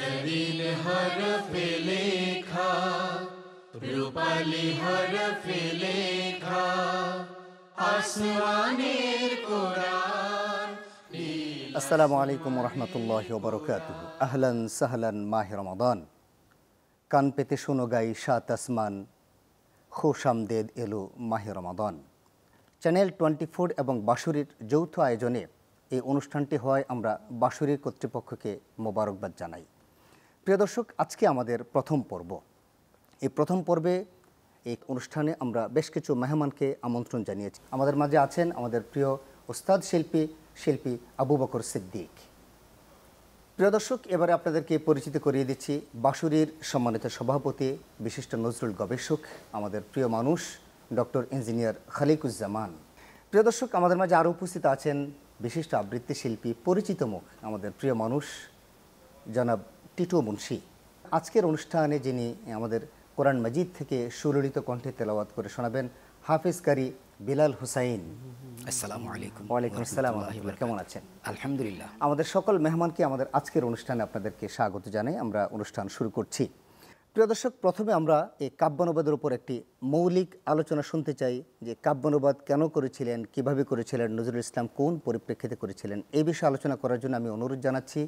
জলিল হরফে লেখা রূপালি হরফে লেখা আসমানের কোরআন আসসালামু আলাইকুম রহমতুল্লাহ বরকাত আহলান সাহলান মাহে রমাদান কান পেতে শোনো গাই সাত আসমান খোশামদেদ এলো মাহে রমাদান চ্যানেল টোয়েন্টি ফোর এবং বাসুরির যৌথ আয়োজনে এই অনুষ্ঠানটি হওয়ায় আমরা বাসুরির কর্তৃপক্ষকে মোবারকবাদ জানাই প্রিয় দর্শক আজকে আমাদের প্রথম পর্ব এই প্রথম পর্বে এই অনুষ্ঠানে আমরা বেশ কিছু মেহমানকে আমন্ত্রণ জানিয়েছি আমাদের মাঝে আছেন আমাদের প্রিয় ওস্তাদ শিল্পী শিল্পী আবু বকর সিদ্দিক প্রিয় দর্শক এবারে আপনাদেরকে পরিচিত করিয়ে দিচ্ছি বাসুরির সম্মানিত সভাপতি বিশিষ্ট নজরুল গবেষক আমাদের প্রিয় মানুষ ডক্টর ইঞ্জিনিয়ার খালিকুজ্জামান প্রিয় দর্শক আমাদের মাঝে আরও উপস্থিত আছেন বিশিষ্ট আবৃত্তি শিল্পী পরিচিত মুখ আমাদের প্রিয় মানুষ জনাব টিটু মুন্সি আজকের অনুষ্ঠানে যিনি আমাদের কোরআন মজিদ থেকে সুললিত কণ্ঠে তেলাওয়াত করে শোনাবেন হাফিজ কারি বিলাল হুসাইন আসসালামু আলাইকুম ওয়ালাইকুম আসসালাম কেমন আছেন আলহামদুলিল্লাহ আমাদের সকল মেহমানকে আমাদের আজকের অনুষ্ঠানে আপনাদেরকে স্বাগত জানাই আমরা অনুষ্ঠান শুরু করছি প্রিয় দর্শক প্রথমে আমরা এই কাব্যানুবাদের উপর একটি মৌলিক আলোচনা শুনতে চাই যে কাব্যানুবাদ কেন করেছিলেন কিভাবে করেছিলেন নজরুল ইসলাম কোন পরিপ্রেক্ষিতে করেছিলেন এই বিষয়ে আলোচনা করার জন্য আমি অনুরোধ জানাচ্ছি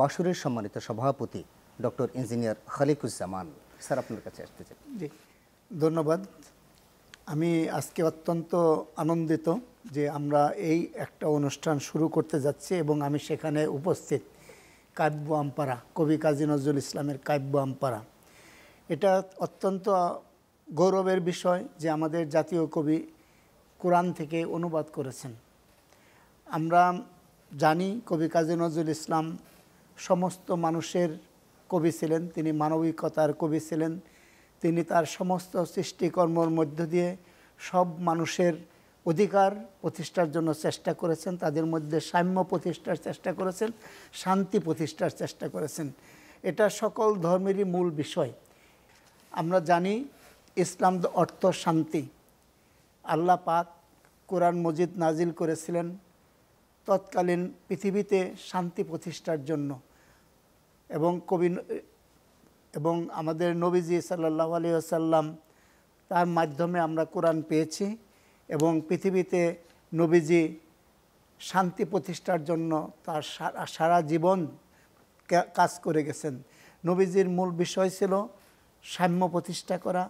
বাসুরের সম্মানিত সভাপতি ডক্টর ইঞ্জিনিয়ার খালিকুজ্জামান স্যার আপনার কাছে আসতে চাই জি ধন্যবাদ আমি আজকে অত্যন্ত আনন্দিত যে আমরা এই একটা অনুষ্ঠান শুরু করতে যাচ্ছি এবং আমি সেখানে উপস্থিত কাব্য আমপাড়া কবি কাজী নজরুল ইসলামের কাব্য আমপাড়া এটা অত্যন্ত গৌরবের বিষয় যে আমাদের জাতীয় কবি কোরআন থেকে অনুবাদ করেছেন আমরা জানি কবি কাজী নজরুল ইসলাম সমস্ত মানুষের কবি ছিলেন তিনি মানবিকতার কবি ছিলেন তিনি তার সমস্ত সৃষ্টিকর্মর মধ্য দিয়ে সব মানুষের অধিকার প্রতিষ্ঠার জন্য চেষ্টা করেছেন তাদের মধ্যে সাম্য প্রতিষ্ঠার চেষ্টা করেছেন শান্তি প্রতিষ্ঠার চেষ্টা করেছেন এটা সকল ধর্মেরই মূল বিষয় আমরা জানি ইসলাম অর্থ শান্তি আল্লাহ পাক কোরআন মজিদ নাজিল করেছিলেন তৎকালীন পৃথিবীতে শান্তি প্রতিষ্ঠার জন্য এবং কবি এবং আমাদের নবীজি সাল্লাহ আলী আসাল্লাম তার মাধ্যমে আমরা কোরআন পেয়েছি এবং পৃথিবীতে নবীজি শান্তি প্রতিষ্ঠার জন্য তার সারা জীবন কাজ করে গেছেন নবীজির মূল বিষয় ছিল সাম্য প্রতিষ্ঠা করা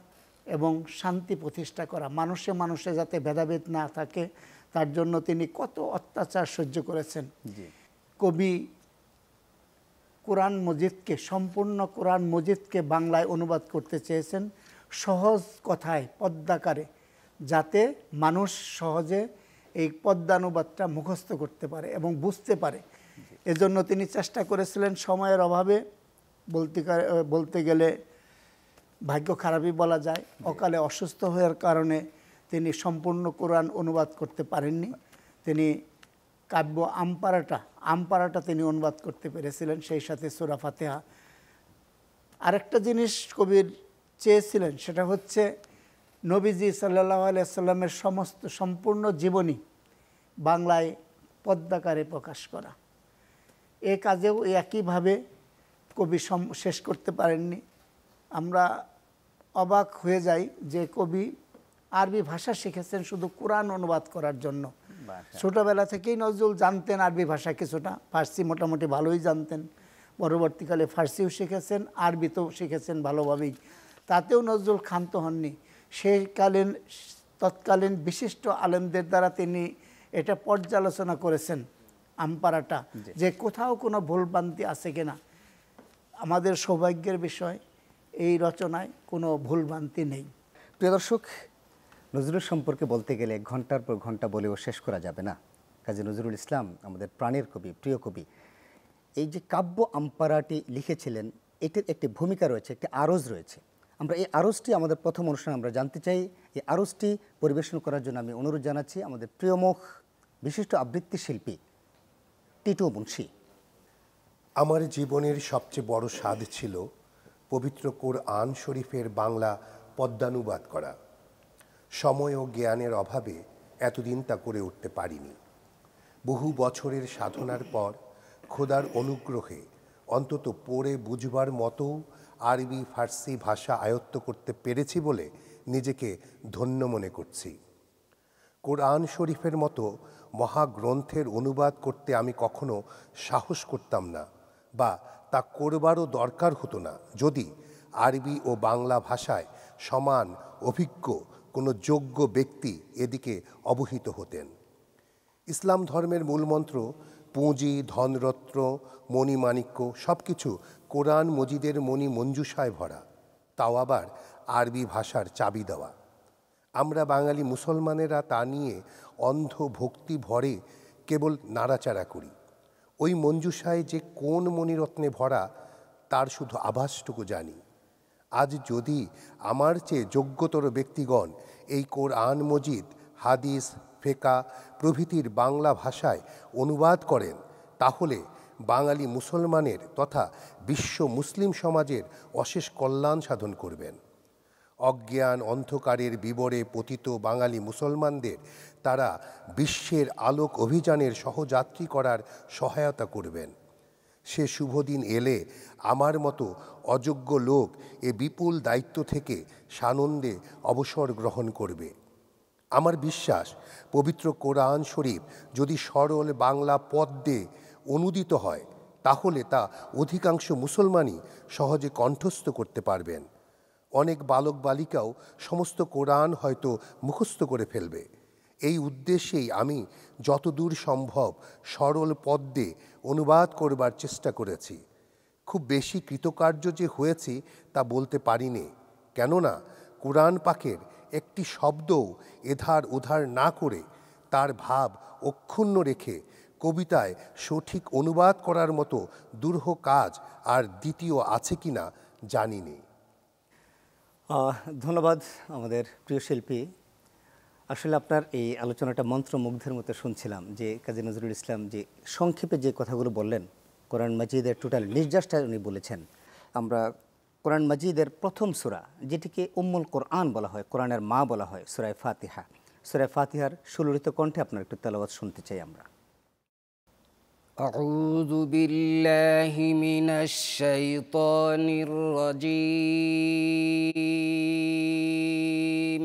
এবং শান্তি প্রতিষ্ঠা করা মানুষে মানুষে যাতে ভেদাভেদ না থাকে তার জন্য তিনি কত অত্যাচার সহ্য করেছেন কবি কোরআন মজিদকে সম্পূর্ণ কোরআন মজিদকে বাংলায় অনুবাদ করতে চেয়েছেন সহজ কথায় পদ্মাকারে যাতে মানুষ সহজে এই পদ্মানুবাদটা মুখস্থ করতে পারে এবং বুঝতে পারে এজন্য তিনি চেষ্টা করেছিলেন সময়ের অভাবে বলতে বলতে গেলে ভাগ্য খারাপই বলা যায় অকালে অসুস্থ হওয়ার কারণে তিনি সম্পূর্ণ কোরআন অনুবাদ করতে পারেননি তিনি কাব্য আমপারাটা আমপারাটা তিনি অনুবাদ করতে পেরেছিলেন সেই সাথে সুরা ফাতেহা আরেকটা জিনিস কবির চেয়েছিলেন সেটা হচ্ছে নবীজি সাল্লাহ আলিয়াল্লামের সমস্ত সম্পূর্ণ জীবনী বাংলায় পদ্মাকারে প্রকাশ করা এ কাজেও একইভাবে কবি শেষ করতে পারেননি আমরা অবাক হয়ে যাই যে কবি আরবি ভাষা শিখেছেন শুধু কোরআন অনুবাদ করার জন্য ছোটবেলা থেকেই নজরুল জানতেন আরবি ভাষা কিছুটা ফার্সি মোটামুটি ভালোই জানতেন পরবর্তীকালে ফার্সিও শিখেছেন আরবি তো শিখেছেন ভালোভাবেই তাতেও নজরুল ক্ষান্ত হননি সেইকালীন তৎকালীন বিশিষ্ট আলেমদের দ্বারা তিনি এটা পর্যালোচনা করেছেন আমপাড়াটা যে কোথাও কোনো ভুলভ্রান্তি আছে কিনা আমাদের সৌভাগ্যের বিষয় এই রচনায় কোনো ভুলভ্রান্তি নেই প্রিয় দর্শক নজরুল সম্পর্কে বলতে গেলে ঘন্টার পর ঘন্টা বলেও শেষ করা যাবে না কাজী নজরুল ইসলাম আমাদের প্রাণের কবি প্রিয় কবি এই যে কাব্য আম্পারাটি লিখেছিলেন এটির একটি ভূমিকা রয়েছে একটি আরজ রয়েছে আমরা এই আরজটি আমাদের প্রথম অনুষ্ঠানে আমরা জানতে চাই এই আরজটি পরিবেশন করার জন্য আমি অনুরোধ জানাচ্ছি আমাদের প্রিয়মুখ বিশিষ্ট আবৃত্তি শিল্পী টিটু মুন্সি আমার জীবনের সবচেয়ে বড় স্বাদ ছিল পবিত্র আন শরীফের বাংলা পদ্মানুবাদ করা সময় ও জ্ঞানের অভাবে এতদিন তা করে উঠতে পারিনি বহু বছরের সাধনার পর খোদার অনুগ্রহে অন্তত পড়ে বুঝবার মতো আরবি ফার্সি ভাষা আয়ত্ত করতে পেরেছি বলে নিজেকে ধন্য মনে করছি কোরআন শরীফের মতো মহাগ্রন্থের অনুবাদ করতে আমি কখনো সাহস করতাম না বা তা করবারও দরকার হতো না যদি আরবি ও বাংলা ভাষায় সমান অভিজ্ঞ কোনো যোগ্য ব্যক্তি এদিকে অবহিত হতেন ইসলাম ধর্মের মূলমন্ত্র পুঁজি ধনরত্ন মণিমাণিক্য সব কিছু কোরআন মজিদের মণি মঞ্জুষায় ভরা তাও আবার আরবি ভাষার চাবি দেওয়া আমরা বাঙালি মুসলমানেরা তা নিয়ে অন্ধ ভক্তি ভরে কেবল নাড়াচাড়া করি ওই মঞ্জুষায় যে কোন মণিরত্নে ভরা তার শুধু আভাসটুকু জানি আজ যদি আমার চেয়ে যোগ্যতর ব্যক্তিগণ এই কোরআন মজিদ হাদিস ফেকা প্রভৃতির বাংলা ভাষায় অনুবাদ করেন তাহলে বাঙালি মুসলমানের তথা বিশ্ব মুসলিম সমাজের অশেষ কল্যাণ সাধন করবেন অজ্ঞান অন্ধকারের বিবরে পতিত বাঙালি মুসলমানদের তারা বিশ্বের আলোক অভিযানের সহযাত্রী করার সহায়তা করবেন সে শুভদিন এলে আমার মতো অযোগ্য লোক এ বিপুল দায়িত্ব থেকে সানন্দে অবসর গ্রহণ করবে আমার বিশ্বাস পবিত্র কোরআন শরীফ যদি সরল বাংলা পদ্মে অনুদিত হয় তাহলে তা অধিকাংশ মুসলমানই সহজে কণ্ঠস্থ করতে পারবেন অনেক বালক বালিকাও সমস্ত কোরআন হয়তো মুখস্থ করে ফেলবে এই উদ্দেশ্যেই আমি যতদূর সম্ভব সরল পদ্মে অনুবাদ করবার চেষ্টা করেছি খুব বেশি কৃতকার্য যে হয়েছি তা বলতে পারিনি কেননা কোরআন পাকের একটি শব্দও এধার ওধার না করে তার ভাব অক্ষুণ্ণ রেখে কবিতায় সঠিক অনুবাদ করার মতো দুর্হ কাজ আর দ্বিতীয় আছে কি না জানিনি ধন্যবাদ আমাদের প্রিয় শিল্পী আসলে আপনার এই আলোচনাটা মন্ত্রমুগ্ধের মতো শুনছিলাম যে কাজী নজরুল ইসলাম যে সংক্ষেপে যে কথাগুলো বললেন কোরআন মাজিদের টোটাল নির্যাসটা উনি বলেছেন আমরা কোরআন মাজিদের প্রথম সুরা যেটিকে উম্মুল কোরআন বলা হয় কোরআনের মা বলা হয় সুরায় ফাতিহা সুরায় ফাতিহার সুললিত কণ্ঠে আপনার একটু তেলাবাদ শুনতে চাই আমরা أعوذ بالله من الشيطان الرجيم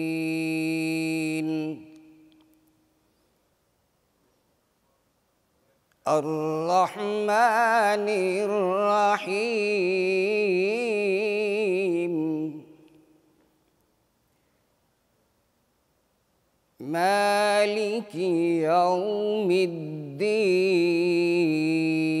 الرحمن الرحيم مالك يوم الدين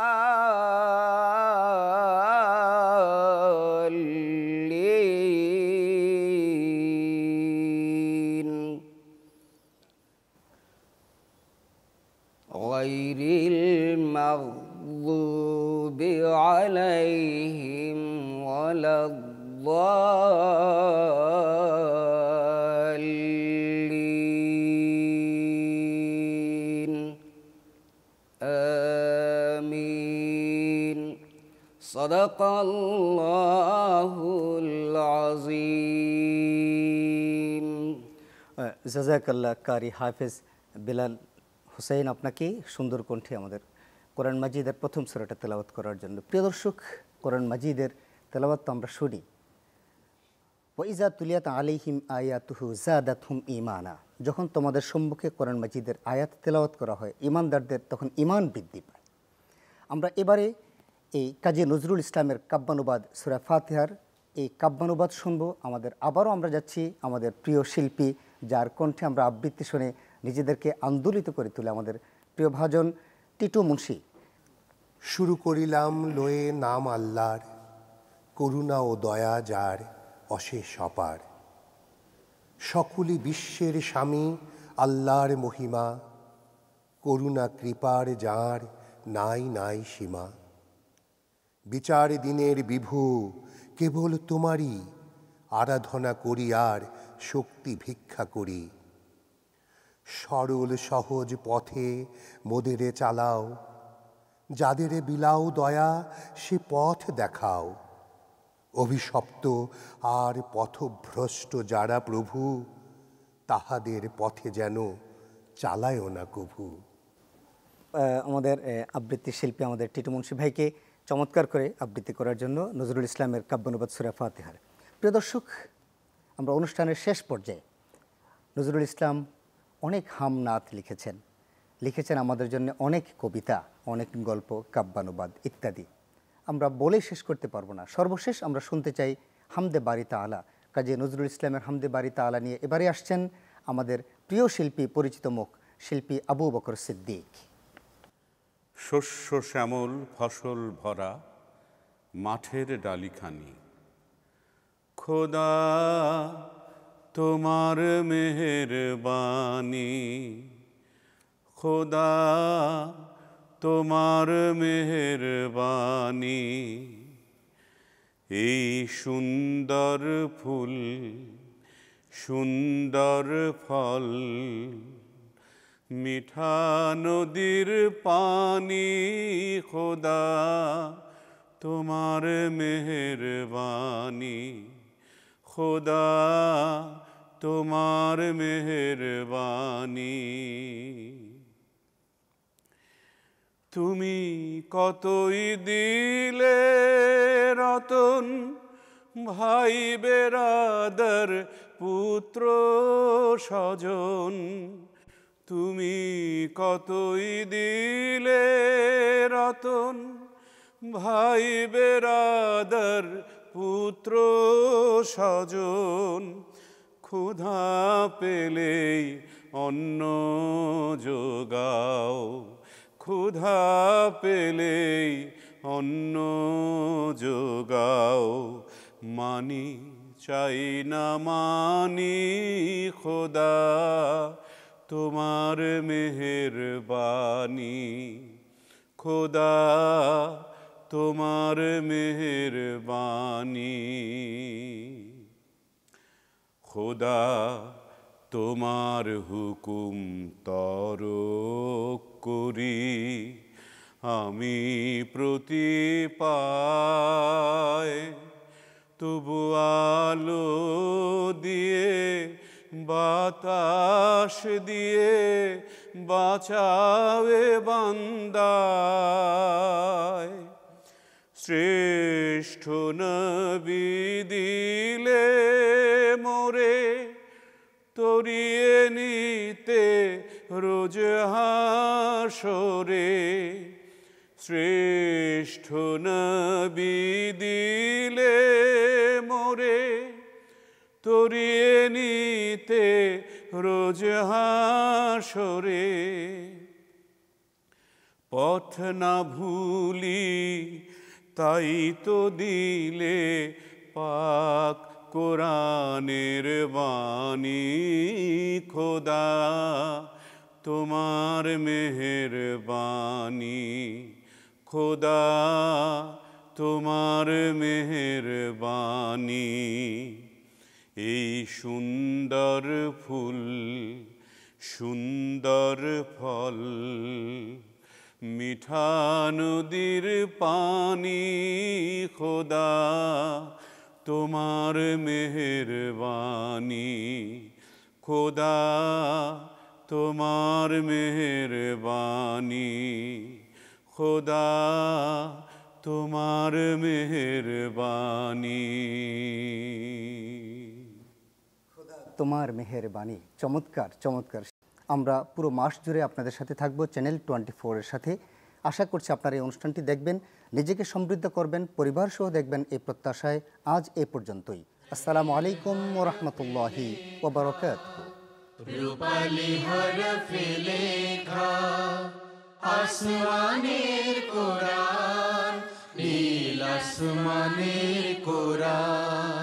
صدق الله العظيم কারি হাফেজ বিলাল হুসাইন আপনাকে সুন্দর কণ্ঠে আমাদের কোরআন মাজিদের প্রথম সুরাটা তেলাওয়াত করার জন্য প্রিয় দর্শক কোরআন মাজিদের তেলাওয়াত তো আমরা শুনি ওইজা তুলিয়াত আলিহিম জাদাত হুম ইমানা যখন তোমাদের সম্মুখে কোরআন মাজিদের আয়াত তেলাওয়াত করা হয় ইমানদারদের তখন ইমান বৃদ্ধি পায় আমরা এবারে এই কাজী নজরুল ইসলামের কাব্যানুবাদ সুরা ফাতেহার এই কাব্যানুবাদ শুনব আমাদের আবারও আমরা যাচ্ছি আমাদের প্রিয় শিল্পী যার কণ্ঠে আমরা আবৃত্তি শুনে নিজেদেরকে আন্দোলিত করে তুলে আমাদের প্রিয় ভাজন টিটু মুন্সি শুরু করিলাম লয়ে নাম আল্লাহর করুণা ও দয়া যার অশেষ অপার সকলি বিশ্বের স্বামী আল্লাহর মহিমা করুণা কৃপার যার নাই নাই সীমা বিচার দিনের বিভু কেবল তোমারই আরাধনা করি আর শক্তি ভিক্ষা করি সরল সহজ পথে মোদেরে চালাও যাদের বিলাও দয়া সে পথ দেখাও অভিশপ্ত আর পথভ্রষ্ট যারা প্রভু তাহাদের পথে যেন চালায়ও না কভু আমাদের আবৃত্তি শিল্পী আমাদের টিটু মুন্সি ভাইকে চমৎকার করে আবৃত্তি করার জন্য নজরুল ইসলামের কাব্যনুবাদ সুরা ফাতেহার প্রিয় দর্শক আমরা অনুষ্ঠানের শেষ পর্যায়ে নজরুল ইসলাম অনেক হামনাথ লিখেছেন লিখেছেন আমাদের জন্য অনেক কবিতা অনেক গল্প কাব্যানুবাদ ইত্যাদি আমরা বলে শেষ করতে পারবো না সর্বশেষ আমরা শুনতে চাই হামদে বাড়ি তালা কাজে নজরুল ইসলামের হামদে বাড়ি তালা নিয়ে এবারে আসছেন আমাদের প্রিয় শিল্পী পরিচিত মুখ শিল্পী আবু বকর সিদ্দিক শস্য শ্যামল ফসল ভরা মাঠের ডালিখানি খোদা তোমার মেহেরবানি খোদা তোমার মেহেরবানি এই সুন্দর ফুল সুন্দর ফল মিঠা নদীর পানি খোদা তোমার মেহরবানি খোদা তোমার মেহরবানি তুমি কতই দিলে রতন ভাই বেরাদার পুত্র স্বজন তুমি কতই দিলে রতন ভাই বেরাদার পুত্র স্বজন ক্ষুধা পেলেই অন্ন যোগাও ক্ষুধা পেলেই অন্ন যোগাও মানি চাই না মানি খোদা তোমার মেহেরবানি খোদা তোমার মেহেরবানি খোদা তোমার হুকুম তর করি আমি প্রতি পায় তবু আলো দিয়ে বাতাস দিয়ে বাঁচাবে বান্দায় শ্রেষ্ঠ নবী দিলে মোরে তরিয়ে নিতে রোজ হাসরে শ্রেষ্ঠ নবী দিলে তরিয়ে নিতে রোজ হাসরে পথ না ভুলি তাই তো দিলে পাক কোরআনের বাণী খোদা তোমার মেহের বাণী খোদা তোমার মেহের বাণী এই সুন্দর ফুল সুন্দর ফল মিঠা নদীর পানি খোদা তোমার মেহরবানি খোদা তোমার মেহরবানি খোদা তোমার মেহেরবানি তোমার মেহের বাণী চমৎকার চমৎকার আমরা পুরো মাস জুড়ে আপনাদের সাথে থাকব চ্যানেল টোয়েন্টি ফোরের সাথে আশা করছি আপনারা এই অনুষ্ঠানটি দেখবেন নিজেকে সমৃদ্ধ করবেন পরিবার সহ দেখবেন এই প্রত্যাশায় আজ এ পর্যন্তই আসসালামু আলাইকুম রহমতুল্লাহি ওবরকাত কোরআন নীল আসমানের কোরআন